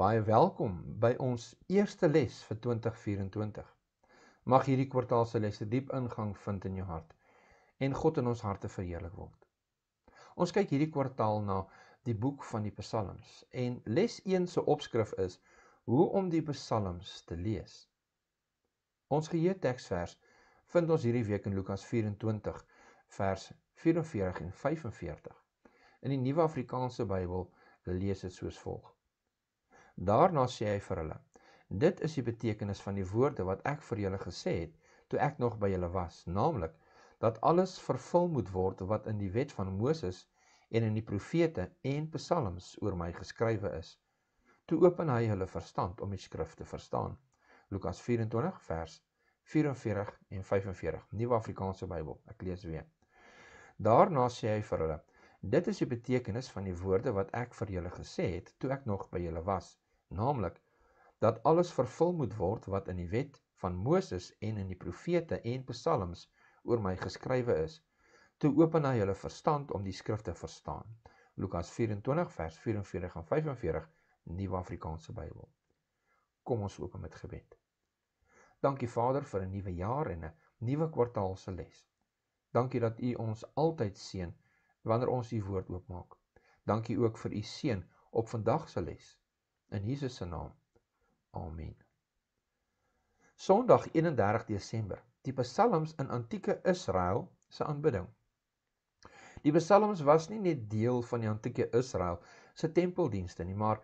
Baie welkom by ons eerste les vir 2024. Mag hierdie kwartaalse lesse diep ingang vind in jou hart en God in ons harte verheerlik word. Ons kyk hierdie kwartaal na die boek van die Psalms en les 1 se opskrif is hoe om die Psalms te lees. Ons geheue teksvers vind ons hierdie week in Lukas 24 vers 44 en 45. In die Nuwe Afrikaanse Bybel lees dit soos volg: Daarna sê hy vir hulle: "Dit is die betekenis van die woorde wat ek vir julle gesê het toe ek nog by julle was, naamlik dat alles vervul moet word wat in die wet van Moses en in die profete en psalms oor my geskrywe is." Toe open hy hulle verstand om die skrif te verstaan. Lukas 24 vers 44 en 45 Nuwe Afrikaanse Bybel. Ek lees weer. Daarna sê hy vir hulle: "Dit is die betekenis van die woorde wat ek vir julle gesê het toe ek nog by julle was, naamlik dat alles vervul moet word wat in die wet van Mooses en in die profete en psalms oor my geskrywe is. Toe open hy hulle verstand om die skrif te verstaan. Lukas 24 vers 44 en 45 Nieuwe Afrikaanse Bijbel. Kom ons open met gebed. Dankie Vader vir 'n nuwe jaar en 'n nuwe kwartaal se les. Dankie dat U ons altyd seën wanneer ons U woord oopmaak. Dankie ook vir U seën op vandag se les. In Jesus se naam. Amen. Sondag 31 Desember. Die psalms in antieke Israel se aanbidding. Die psalms was nie net deel van die antieke Israel se tempeldienste nie, maar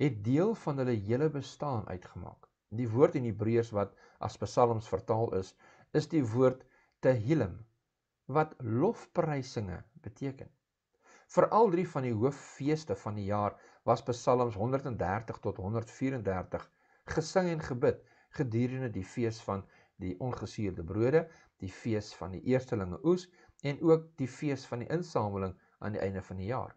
het deel van hulle hele bestaan uitgemaak. Die woord in Hebreërs wat as psalms vertaal is, is die woord tehillim wat lofprysinge beteken. Vir al drie van die hooffeeste van die jaar was Psalms 130 tot 134 gesing en gebid gedurende die fees van die ongesuurde brode, die fees van die eerstelinge oes en ook die fees van die insameling aan die einde van die jaar.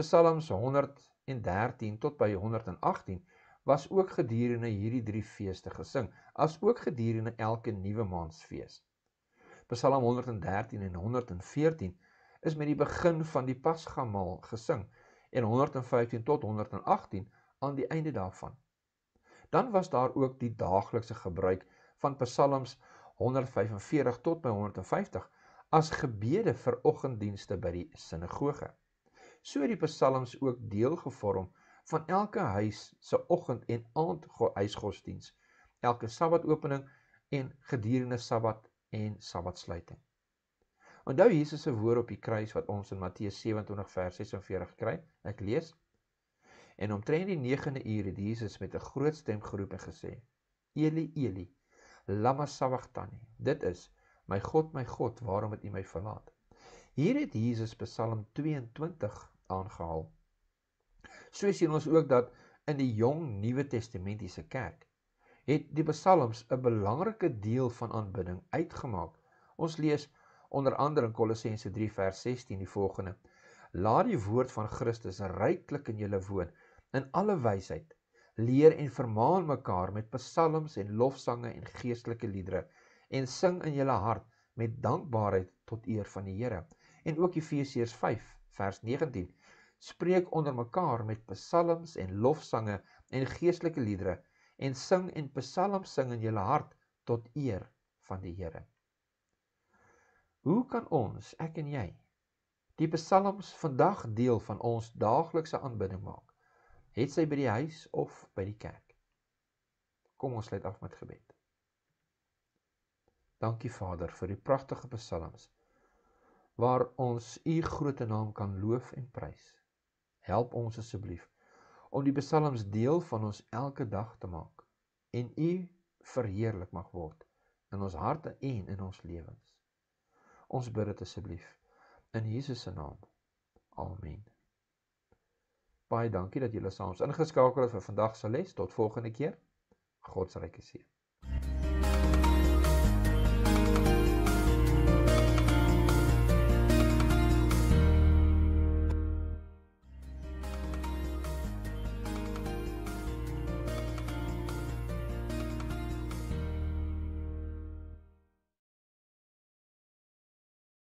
Psalms 113 tot by 118 was ook gedurende hierdie drie feeste gesing, as ook gedurende elke nuwe maandsfees. Psalm 113 en 114 is met die begin van die Pasgamaal gesing en 115 tot 118 aan die einde daarvan. Dan was daar ook die daaglikse gebruik van psalms 145 tot by 150 as gebede vir oggenddienste by die sinagoge. So het die psalms ook deel gevorm van elke huis se oggend en aand huisgodsdienst, elke sabbatopening en gedurende sabbat en sabbatsluiting. Onthou Jesus se woord op die kruis wat ons in Matteus 27 vers 46 kry. Ek lees: En omtrent die 9de uur het Jesus met 'n groot stem geroep en gesê: Eli, Eli, lama sabachthani. Dit is: My God, my God, waarom het U my verlaat? Hier het Jesus Psalm 22 aangehaal. So sien ons ook dat in die jong Nuwe Testamentiese kerk het die psalms 'n belangrike deel van aanbidding uitgemaak. Ons lees onder andere in Kolossense 3 vers 16 die volgende: Laat die woord van Christus ryklik in julle woon in alle wysheid. Leer en vermaan mekaar met psalms en lofsange en geestelike liedere en sing in julle hart met dankbaarheid tot eer van die Here. En ook Efesiërs 5 vers 19: Spreek onder mekaar met psalms en lofsange en geestelike liedere en sing en psalms sing in julle hart tot eer van die Here. Hoe kan ons, ek en jy, die psalms vandag deel van ons daaglikse aanbidding maak? Het sy by die huis of by die kerk? Kom ons sluit af met gebed. Dankie Vader vir die pragtige psalms waar ons u groote naam kan loof en prys. Help ons asseblief om die psalms deel van ons elke dag te maak en u verheerlik mag word in ons harte en in ons lewens. Ons bid dit asseblief in Jesus se naam. Amen. Baie dankie dat julle saam ons ingeskakel het vir vandag se les. Tot volgende keer. God se ryke seën.